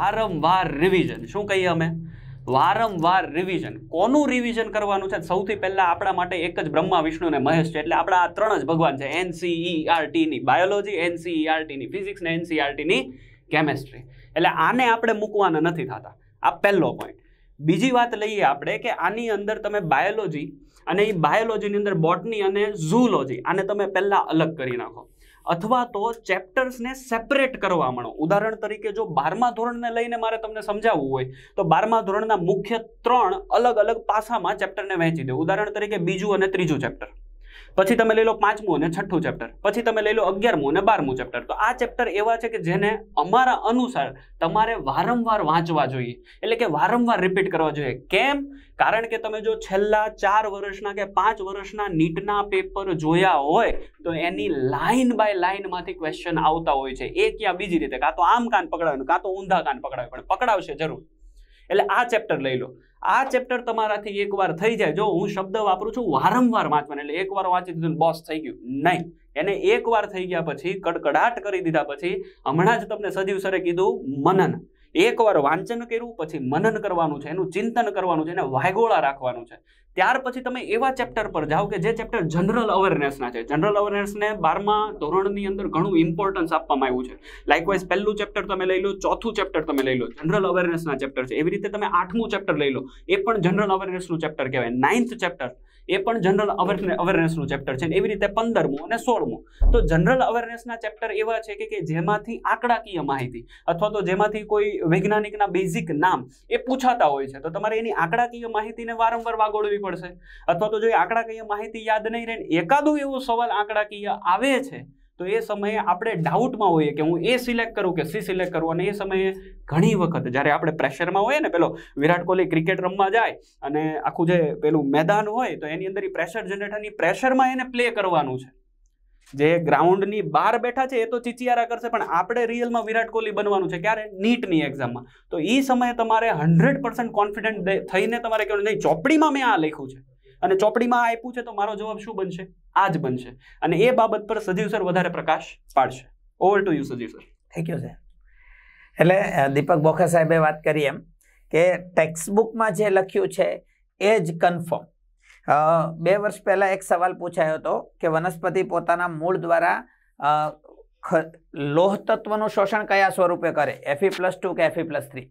વારંવાર રિવિઝન શું કહીએ અમે વારંવાર રિવિઝન કોનું રિવિઝન કરવાનું છે સૌથી પહેલાં આપણા માટે એક જ બ્રહ્મા વિષ્ણુ અને મહેશ છે એટલે આપણા આ ત્રણ જ ભગવાન છે એનસીઈઆરટીની બાયોલોજી એનસીઈઆરટીની ફિઝિક્સ ને એનસીઈઆરટીની e કેમેસ્ટ્રી એટલે આને આપણે મૂકવાના નથી થતા આ પહેલો પોઈન્ટ બીજી વાત લઈએ આપણે કે આની અંદર તમે બાયોલોજી અને એ બાયોલોજીની અંદર બોટની અને ઝૂલોજી આને તમે પહેલાં અલગ કરી નાખો અથવા તો ચેપ્ટર્સને સેપરેટ કરવા માંડો ઉદાહરણ તરીકે જો બારમા ધોરણને લઈને મારે તમને સમજાવવું હોય તો બારમા ધોરણના મુખ્ય ત્રણ અલગ અલગ પાસામાં ચેપ્ટરને વહેંચી દે ઉદાહરણ તરીકે બીજું અને ત્રીજું ચેપ્ટર પછી તમે લઈ લો પાંચમું અને છઠ્ઠું ચેપ્ટર પછી તમે લઈ લો અગિયારમું અને બારમું ચેપ્ટર તો આ ચેપ્ટર એવા છે કે જેને અમારા અનુસાર તમારે વારંવાર વાંચવા જોઈએ એટલે કે વારંવાર રિપીટ કરવા જોઈએ કેમ કારણ કે તમે જો છેલ્લા ચાર વર્ષના કે પાંચ વર્ષના નીટના પેપર જોયા હોય તો એની લાઇન બાય લાઇનમાંથી ક્વેશ્ચન આવતા હોય છે એક યા બીજી રીતે કાં તો આમ કાન પકડાવવાનું કાં તો ઊંધા કાન પકડાવે પણ પકડાવશે જરૂર એટલે આ ચેપ્ટર લઈ લો આ ચેપ્ટર તમારાથી એકવાર થઈ જાય જો હું શબ્દ વાપરું છું વારંવાર વાંચવાનું એટલે એકવાર વાંચી દીધું બોસ થઈ ગયું નહીં એને એકવાર થઈ ગયા પછી કડકડાટ કરી દીધા પછી હમણાં જ તમને સજીવ સરે કીધું મનન એકવાર વાંચન કર્યું પછી મનન કરવાનું છે એનું ચિંતન કરવાનું છે એને વાયગોળા રાખવાનું છે ત્યાર પછી તમે એવા ચેપ્ટર પર જાઓ કે જે ચેપ્ટર જનરલ અવેરનેસના છે જનરલ અવેરનેસને બારમાં ધોરણની અંદર ઘણું ઇમ્પોર્ટન્સ આપવામાં આવ્યું છે લાઇકવાઇઝ પહેલું ચેપ્ટર તમે લઈ લો ચોથું ચેપ્ટર તમે લઈ લો જનરલ અવેરનેસના ચેપ્ટર છે એવી રીતે તમે આઠમું ચેપ્ટર લઈ લો એ પણ જનરલ અવેરનેસનું ચેપ્ટર કહેવાય નાઇન્થ ચેપ્ટર એ પણ જનરલ અવેરનેસ અવેરનેસનું ચેપ્ટર છે એવી રીતે પંદરમું અને સોળમું તો જનરલ અવેરનેસના ચેપ્ટર એવા છે કે જેમાંથી આંકડાકીય માહિતી અથવા તો જેમાંથી કોઈ વૈજ્ઞાનિકના બેઝિક નામ એ પૂછાતા હોય છે તો તમારે એની આંકડાકીય માહિતીને વારંવાર વાગોળવી પડે પડશે અથવા તો જો આંકડાકીય માહિતી યાદ નહીં રહે એકાદો એવો સવાલ આંકડાકીય આવે છે તો એ સમયે આપણે ડાઉટમાં હોઈએ કે હું એ સિલેક્ટ કરું કે સી સિલેક્ટ કરું અને એ સમયે ઘણી વખત જ્યારે આપણે પ્રેશરમાં હોઈએ ને પેલો વિરાટ કોહલી ક્રિકેટ રમવા જાય અને આખું જે પેલું મેદાન હોય તો એની અંદર એ પ્રેશર જનરેટરની પ્રેશરમાં એને પ્લે કરવાનું છે જે ગ્રાઉન્ડની બહાર બેઠા છે એ તો ચીચિયારા કરશે પણ આપણે રિયલમાં વિરાટ કોહલી બનવાનું છે ક્યારે નીટની એક્ઝામમાં તો એ સમયે તમારે હંડ્રેડ પર્સન્ટ કોન્ફિડન્ટ થઈને તમારે કહેવાનું નહીં ચોપડીમાં મેં આ લખ્યું છે અને ચોપડીમાં આ આપ્યું છે તો મારો જવાબ શું બનશે આ જ બનશે અને એ બાબત પર સજીવ સર વધારે પ્રકાશ પાડશે over to you Sajiv sir thank you sir એટલે દીપક બોખા સાહેબે વાત કરી એમ કે ટેક્સ્ટબુકમાં જે લખ્યું છે એ જ કન્ફર્મ બે વર્ષ પહેલાં એક સવાલ પૂછાયો હતો કે વનસ્પતિ પોતાના મૂળ દ્વારા લોહ તત્વનું શોષણ કયા સ્વરૂપે કરે એફી પ્લસ ટુ કે એફી પ્લસ થ્રી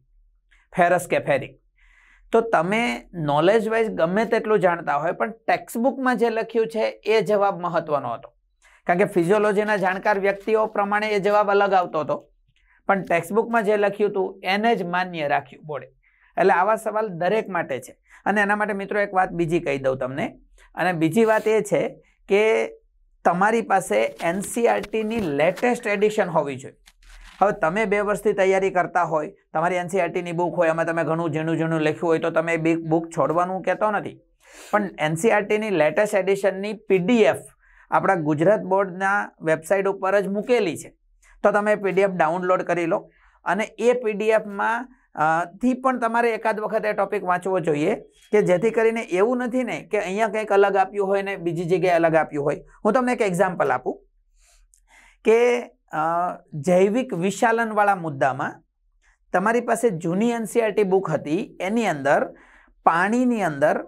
ફેરસ કે ફેરિક તો તમે નોલેજ વાઇઝ ગમે તેટલું જાણતા હોય પણ ટેક્સ્ટબુકમાં જે લખ્યું છે એ જવાબ મહત્વનો હતો કારણ કે ફિઝિયોલોજીના જાણકાર વ્યક્તિઓ પ્રમાણે એ જવાબ અલગ આવતો હતો પણ ટેક્સ્ટબુકમાં જે લખ્યું હતું એને જ માન્ય રાખ્યું બોર્ડે એટલે આવા સવાલ દરેક માટે છે અને એના માટે મિત્રો એક વાત બીજી કહી દઉં તમને અને બીજી વાત એ છે કે તમારી પાસે એનસીઆરટીની લેટેસ્ટ એડિશન હોવી જોઈએ હવે તમે બે વર્ષથી તૈયારી કરતા હોય તમારી એનસીઆરટીની બુક હોય એમાં તમે ઘણું ઝીણું ઝીણું લખ્યું હોય તો તમે બી બુક છોડવાનું કહેતો નથી પણ એનસીઆરટીની લેટેસ્ટ એડિશનની પીડીએફ આપણા ગુજરાત બોર્ડના વેબસાઇટ ઉપર જ મૂકેલી છે તો તમે પીડીએફ ડાઉનલોડ કરી લો અને એ પીડીએફમાં થી પણ તમારે એકાદ વખત એ ટોપિક વાંચવો જોઈએ કે જેથી કરીને એવું નથી ને કે અહીંયા કંઈક અલગ આપ્યું હોય ને બીજી જગ્યાએ અલગ આપ્યું હોય હું તમને એક એક્ઝામ્પલ આપું કે જૈવિક વિશાલનવાળા મુદ્દામાં તમારી પાસે જૂની એનસીઆરટી બુક e હતી એની અંદર પાણીની અંદર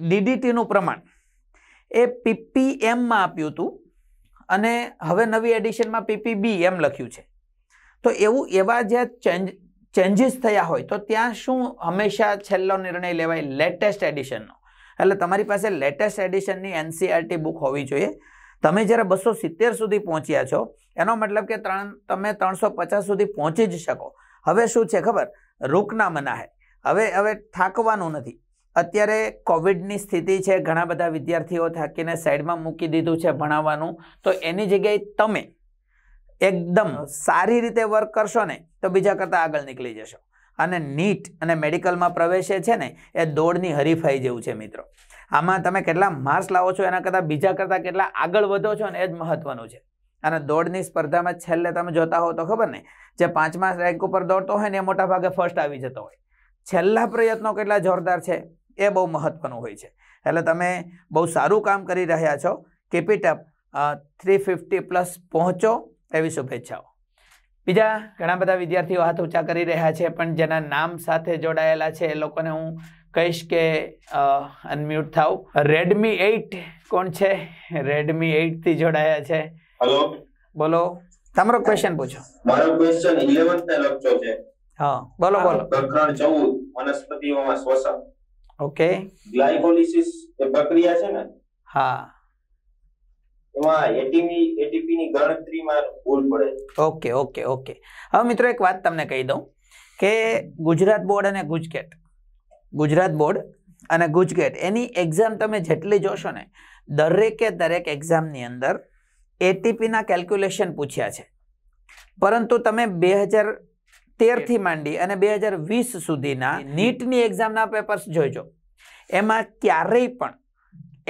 ડીડીટીનું પ્રમાણ એ પીપીએમમાં આપ્યું હતું અને હવે નવી એડિશનમાં પીપી બી એમ લખ્યું છે તો એવું એવા જે ચેન્જ ચેન્જીસ થયા હોય તો ત્યાં શું હંમેશા છેલ્લો નિર્ણય લેવાય લેટેસ્ટ એડિશનનો એટલે તમારી પાસે લેટેસ્ટ એડિશનની એનસીઆરટી બુક હોવી જોઈએ તમે જ્યારે બસો સિત્તેર સુધી પહોંચ્યા છો એનો મતલબ કે ત્રણ તમે ત્રણસો પચાસ સુધી પહોંચી જ શકો હવે શું છે ખબર રૂકના મના હે હવે હવે થાકવાનું નથી અત્યારે કોવિડની સ્થિતિ છે ઘણા બધા વિદ્યાર્થીઓ થાકીને સાઈડમાં મૂકી દીધું છે ભણાવવાનું તો એની જગ્યાએ તમે એકદમ સારી રીતે વર્ક કરશો ને તો બીજા કરતાં આગળ નીકળી જશો અને નીટ અને મેડિકલમાં પ્રવેશે છે ને એ દોડની હરીફાઈ જેવું છે મિત્રો આમાં તમે કેટલા માર્ક્સ લાવો છો એના કરતાં બીજા કરતાં કેટલા આગળ વધો છો ને એ જ મહત્વનું છે અને દોડની સ્પર્ધામાં છેલ્લે તમે જોતા હો તો ખબર ને જે પાંચમા રેન્ક ઉપર દોડતો હોય ને એ મોટા ભાગે ફર્સ્ટ આવી જતો હોય છેલ્લા પ્રયત્નો કેટલા જોરદાર છે એ બહુ મહત્વનું હોય છે એટલે તમે બહુ સારું કામ કરી રહ્યા છો કેપીટઅપ થ્રી ફિફ્ટી પ્લસ પહોંચો એવી શુભેચ્છાઓ બીજા ઘણા બધા વિદ્યાર્થીઓ હાથ ઊંચા કરી રહ્યા છે પણ જેના નામ સાથે જોડાયેલા છે એ લોકોને હું કહીશ કે અનમ્યુટ થાવ રેડમી એઇટ કોણ છે રેડમી એઇટ થી જોડાયા છે હેલો બોલો તમારો ક્વેશ્ચન પૂછો મારો ક્વેશ્ચન 11th ને લગતો છે હા બોલો બોલો પ્રકરણ 14 વનસ્પતિઓમાં શ્વસન ઓકે ગ્લાયકોલિસિસ એ પ્રક્રિયા છે ને હા એમાં એટીપી એટીપીની ગણતરીમાં ઓકે ઓકે ઓકે હવે મિત્રો એક વાત તમને કહી દઉં કે ગુજરાત બોર્ડ અને ગુજકેટ ગુજરાત બોર્ડ અને ગુજકેટ એની એક્ઝામ તમે જેટલી જોશો ને દરેકે દરેક એક્ઝામની અંદર એટીપીના કેલ્ક્યુલેશન પૂછ્યા છે પરંતુ તમે બે હજાર તેરથી માંડી અને બે હજાર વીસ સુધીના નીટની એક્ઝામના પેપર્સ જોઈજો એમાં ક્યારેય પણ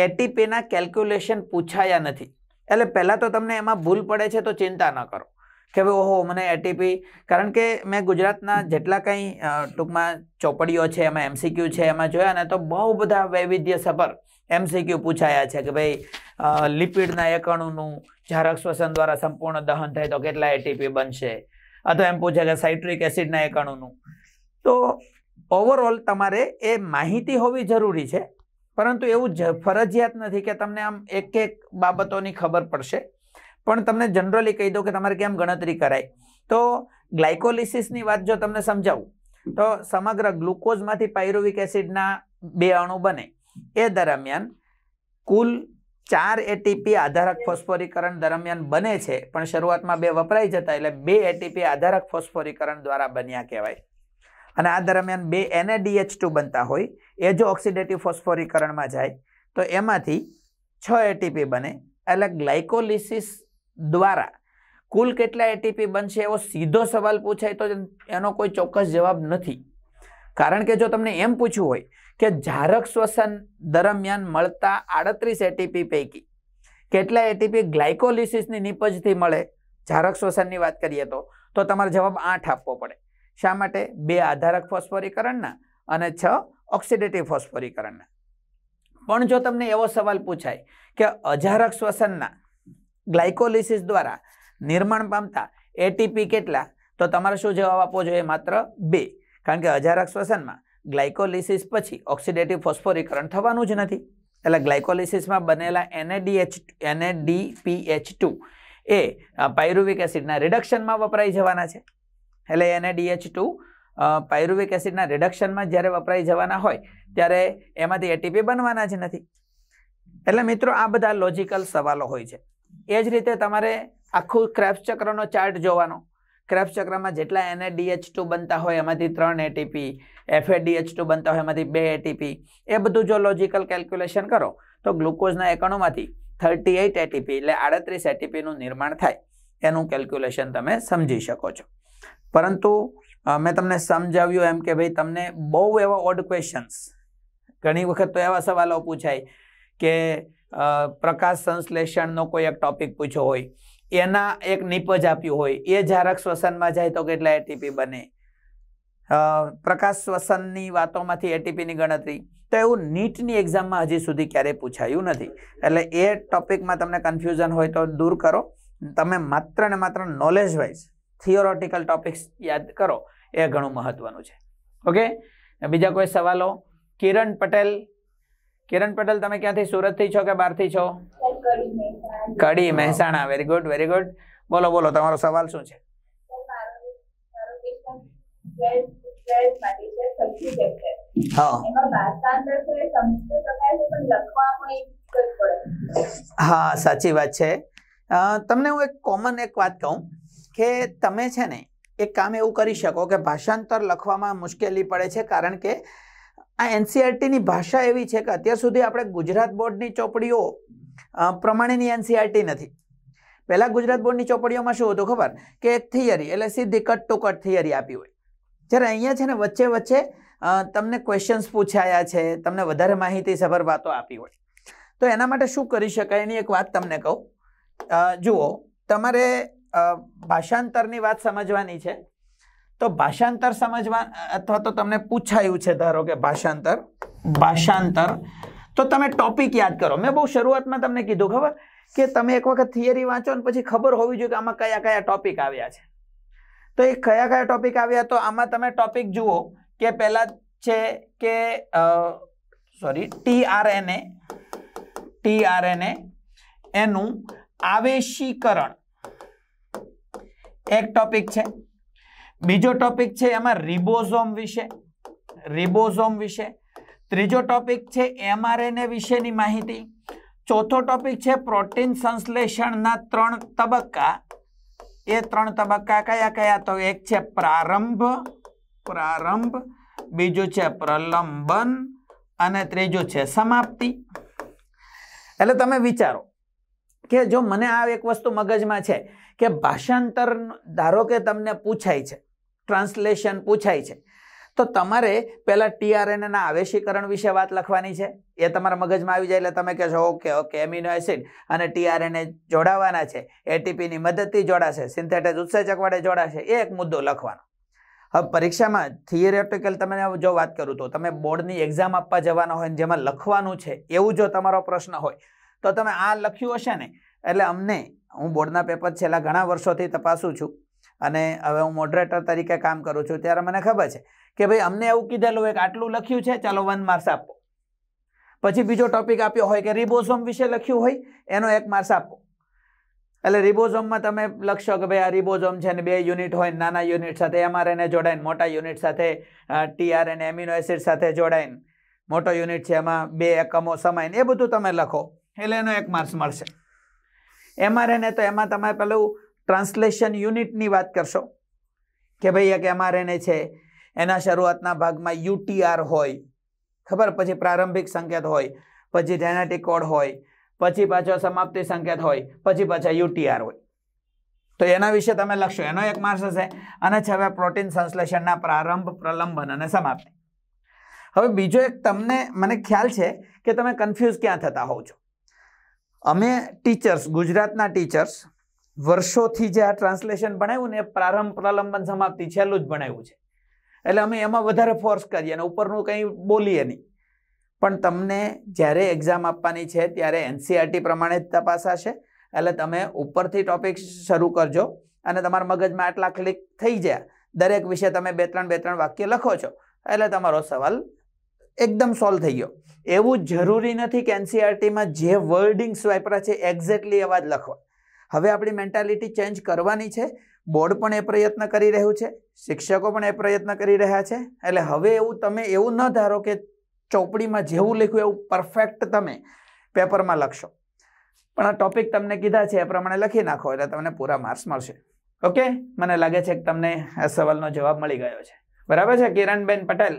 એટીપીના કેલ્ક્યુલેશન પૂછાયા નથી એટલે પહેલાં તો તમને એમાં ભૂલ પડે છે તો ચિંતા ન કરો કે ભાઈ ઓહો મને એટીપી કારણ કે મેં ગુજરાતના જેટલા કંઈ ટૂંકમાં ચોપડીઓ છે એમાં એમસીક્યુ છે એમાં જોયા ને તો બહુ બધા વૈવિધ્યસભર એમસીક્યુ પૂછાયા છે કે ભાઈ લિપિડના એકણુનું જારક શ્વસન દ્વારા સંપૂર્ણ દહન થાય તો કેટલા એટીપી બનશે અથવા એમ પૂછે કે સાઇટ્રિક એસિડના એકણુનું તો ઓવરઓલ તમારે એ માહિતી હોવી જરૂરી છે પરંતુ એવું જ ફરજિયાત નથી કે તમને આમ એક એક બાબતોની ખબર પડશે પણ તમને જનરલી કહી દો કે તમારે કેમ ગણતરી કરાય તો ગ્લાયકોલિસિસની વાત જો તમને સમજાવું તો સમગ્ર ગ્લુકોઝમાંથી પાયરોવિક એસિડના બે અણુ બને એ દરમિયાન કુલ ચાર એટીપી આધારક ફોસ્ફોરીકરણ દરમિયાન બને છે પણ શરૂઆતમાં બે વપરાઈ જતા એટલે બે એટીપી આધારક ફોસ્ફોરીકરણ દ્વારા બન્યા કહેવાય અને આ દરમિયાન બે એનએડીએચ ટુ બનતા હોય એ જો ઓક્સિડેટિવ ફોસ્ફોરીકરણમાં જાય તો એમાંથી છ એટીપી બને એટલે ગ્લાયકોલિસિસ દ્વારા કુલ કેટલા એટીપી બનશે એવો સીધો સવાલ પૂછાય તો એનો કોઈ ચોક્કસ જવાબ નથી કારણ કે જો તમને એમ પૂછવું હોય કે જારક શ્વસન દરમિયાન મળતા આડત્રીસ એટીપી પૈકી કેટલા એટીપી ગ્લાયકોલિસિસની નિપજથી મળે જારક શ્વસનની વાત કરીએ તો તો તમારો જવાબ આઠ આપવો પડે શા માટે બે આધારક ફોસ્ફરીકરણના અને છ ઓક્સિડેટિવ ફોસ્ફરીકરણના પણ જો તમને એવો સવાલ પૂછાય કે અજારક શ્વસનના ગ્લાયકોલિસિસ દ્વારા નિર્માણ પામતા એટીપી કેટલા તો તમારે શું જવાબ આપવો જોઈએ માત્ર બે કારણ કે અજારક શ્વસનમાં ગ્લાયકોલિસિસ પછી ઓક્સિડેટિવ ફોસ્ફોરીકરણ થવાનું જ નથી એટલે ગ્લાયકોલિસિસમાં બનેલા એનએડીએચ એનએડીપીએચ ટુ એ પાયરુવિક એસિડના રિડક્શનમાં વપરાઈ જવાના છે એટલે એને ડીએચ ટુ પાયરુવિક એસિડના રિડક્શનમાં જ્યારે વપરાઈ જવાના હોય ત્યારે એમાંથી એટીપી બનવાના જ નથી એટલે મિત્રો આ બધા લોજિકલ સવાલો હોય છે એ જ રીતે તમારે આખું ક્રેપ્સ ચક્રનો ચાર્ટ જોવાનો ક્રેપ્સ ચક્રમાં જેટલા એને ડીએચ ટુ બનતા હોય એમાંથી ત્રણ એટીપી એફએ ડીએચ ટુ બનતા હોય એમાંથી બે એટીપી એ બધું જો લોજિકલ કેલ્ક્યુલેશન કરો તો ગ્લુકોઝના એકણોમાંથી થર્ટી એટીપી એટલે આડત્રીસ એટીપીનું નિર્માણ થાય એનું કેલ્ક્યુલેશન તમે સમજી શકો છો પરંતુ મેં તમને સમજાવ્યું એમ કે ભાઈ તમને બહુ એવા ઓડ ક્વેશ્ચન્સ ઘણી વખત તો એવા સવાલો પૂછાય કે પ્રકાશ સંશ્લેષણનો કોઈ એક ટોપિક પૂછ્યો હોય એના એક નિપજ આપ્યું હોય એ જારક શ્વસનમાં જાય તો કેટલા એટીપી બને પ્રકાશ શ્વસનની વાતોમાંથી એટીપીની ગણતરી તો એવું નીટની એક્ઝામમાં હજી સુધી ક્યારેય પૂછાયું નથી એટલે એ ટોપિકમાં તમને કન્ફ્યુઝન હોય તો દૂર કરો તમે માત્ર ને માત્ર નોલેજ વાઇઝ થિયોરોટિકલ ટોપિક્સ યાદ કરો એ ઘણું મહત્વનું છે ઓકે બીજા કોઈ સવાલો કિરણ પટેલ કિરણ પટેલ તમે ક્યાંથી સુરતથી છો કે બહારથી છો Kadi Mehsana very good very good બોલો બોલો તમારો સવાલ શું છે હા સાચી વાત છે તમને હું એક કોમન એક વાત કહું કે તમે છે ને એક કામ એવું કરી શકો કે ભાષાંતર લખવામાં મુશ્કેલી પડે છે કારણ કે આ એનસીઆરટીની e ભાષા એવી છે કે અત્યાર સુધી આપણે ગુજરાત બોર્ડની ચોપડીઓ પ્રમાણેની એનસીઆરટી e નથી પહેલાં ગુજરાત બોર્ડની ચોપડીઓમાં શું હતું ખબર કે એક થિયરી એટલે સીધી કટ ટુ કટ થિયરી આપી હોય જ્યારે અહીંયા છે ને વચ્ચે વચ્ચે તમને ક્વેશ્ચન્સ પૂછાયા છે તમને વધારે માહિતીસભર વાતો આપી હોય તો એના માટે શું કરી શકાય એની એક વાત તમને કહું જુઓ તમારે ભાષાંતરની વાત સમજવાની છે તો ભાષાંતર સમજવા અથવા તો તમને પૂછાયું છે ધારો કે ભાષાંતર ભાષાંતર તો તમે ટોપિક યાદ કરો મેં બહુ શરૂઆતમાં તમને કીધું ખબર કે તમે એક વખત થિયરી વાંચો ને પછી ખબર હોવી જોઈએ કે આમાં કયા કયા ટોપિક આવ્યા છે તો એ કયા કયા ટોપિક આવ્યા તો આમાં તમે ટોપિક જુઓ કે પહેલાં છે કે સોરી ટી ટી આર એને આર એને એનું આવેશીકરણ એક ટોપિક છે બીજો ટોપિક છે એમાં રિબોઝોમ વિશે રિબોઝોમ વિશે ત્રીજો ટોપિક છે એમઆરએનએ વિશેની માહિતી ચોથો ટોપિક છે પ્રોટીન સંશ્લેષણના ત્રણ તબક્કા એ ત્રણ તબક્કા કયા કયા તો એક છે પ્રારંભ પ્રારંભ બીજું છે પ્રલંબન અને ત્રીજું છે સમાપ્તિ એટલે તમે વિચારો કે જો મને આ એક વસ્તુ મગજમાં છે કે ભાષાંતર ધારો કે તમને પૂછાય છે ટ્રાન્સલેશન પૂછાય છે તો તમારે પહેલાં ટીઆરએનએના આવેશીકરણ વિશે વાત લખવાની છે એ તમારા મગજમાં આવી જાય એટલે તમે કહેશો ઓકે ઓકે એમિનો એસિડ અને ટીઆરએનએ જોડાવાના છે એટીપીની મદદથી જોડાશે સિન્થેટિક ઉત્સેચક વડે જોડાશે એ એક મુદ્દો લખવાનો હવે પરીક્ષામાં થિયરેટિકલ તમે જો વાત કરું તો તમે બોર્ડની એક્ઝામ આપવા જવાના હોય ને જેમાં લખવાનું છે એવું જો તમારો પ્રશ્ન હોય તો તમે આ લખ્યું હશે ને એટલે અમને હું બોર્ડના પેપર છેલ્લા ઘણા વર્ષોથી તપાસું છું અને હવે હું મોડરેટર તરીકે કામ કરું છું ત્યારે મને ખબર છે કે ભાઈ અમને એવું કીધેલું એક આટલું લખ્યું છે ચાલો વન માર્ક્સ આપો પછી બીજો ટોપિક આપ્યો હોય કે રિબોઝોમ વિશે લખ્યું હોય એનો એક માર્ક્સ આપો એટલે રિબોઝોમમાં તમે લખશો કે ભાઈ આ રિબોઝોમ છે ને બે યુનિટ હોય નાના યુનિટ સાથે એમઆરએનએ જોડાઈને મોટા યુનિટ સાથે ટીઆરએન એમિનો એસિડ સાથે જોડાઈને મોટો યુનિટ છે એમાં બે એકમો સમાઈને એ બધું તમે લખો એટલે એનો એક માર્ક્સ મળશે એમઆરએનએ તો એમાં તમે પેલું ટ્રાન્સલેશન યુનિટની વાત કરશો કે ભાઈ એક એમઆરએનએ છે એના શરૂઆતના ભાગમાં યુટીઆર હોય ખબર પછી પ્રારંભિક સંકેત હોય પછી જેનેટિક કોડ હોય પછી પાછો સમાપ્તિ સંકેત હોય પછી પાછા યુટીઆર હોય તો એના વિશે તમે લખશો એનો એક માર્ક્સ હશે અને છેલ્લે પ્રોટીન સંશ્લેષણના પ્રારંભ પ્રલંબન અને સમાપ્તિ હવે બીજો એક તમને મને ખ્યાલ છે કે તમે કન્ફ્યુઝ ક્યાં થતા હોવ છો અમે ટીચર્સ ગુજરાતના ટીચર્સ વર્ષોથી જે આ ટ્રાન્સલેશન બનાવ્યું ને એ પ્રારંભ પ્રલંબન સમાપ્તિ છેલ્લું જ બનાવ્યું છે એટલે અમે એમાં વધારે ફોર્સ કરીએ અને ઉપરનું કંઈ બોલીએ નહીં પણ તમને જ્યારે એક્ઝામ આપવાની છે ત્યારે એનસીઆરટી e પ્રમાણે જ તપાસાશે એટલે તમે ઉપરથી ટોપિક શરૂ કરજો અને તમારા મગજમાં આટલા ક્લિક થઈ જાય દરેક વિશે તમે બે ત્રણ બે ત્રણ વાક્ય લખો છો એટલે તમારો સવાલ એકદમ સોલ્વ થઈ ગયો એવું જરૂરી નથી કે એનસીઆરટીમાં e જે વર્ડિંગ્સ વાપરા છે એક્ઝેક્ટલી એવા જ લખવા હવે આપણી મેન્ટાલિટી ચેન્જ કરવાની છે બોર્ડ પણ એ પ્રયત્ન કરી રહ્યું છે શિક્ષકો પણ એ પ્રયત્ન કરી રહ્યા છે એટલે હવે એવું તમે એવું ન ધારો કે ચોપડીમાં જેવું લખ્યું એવું પરફેક્ટ તમે પેપરમાં લખશો પણ આ ટોપિક તમને કીધા છે એ પ્રમાણે લખી નાખો એટલે તમને પૂરા માર્ક્સ મળશે ઓકે મને લાગે છે કે તમને આ સવાલનો જવાબ મળી ગયો છે બરાબર છે કિરણબેન પટેલ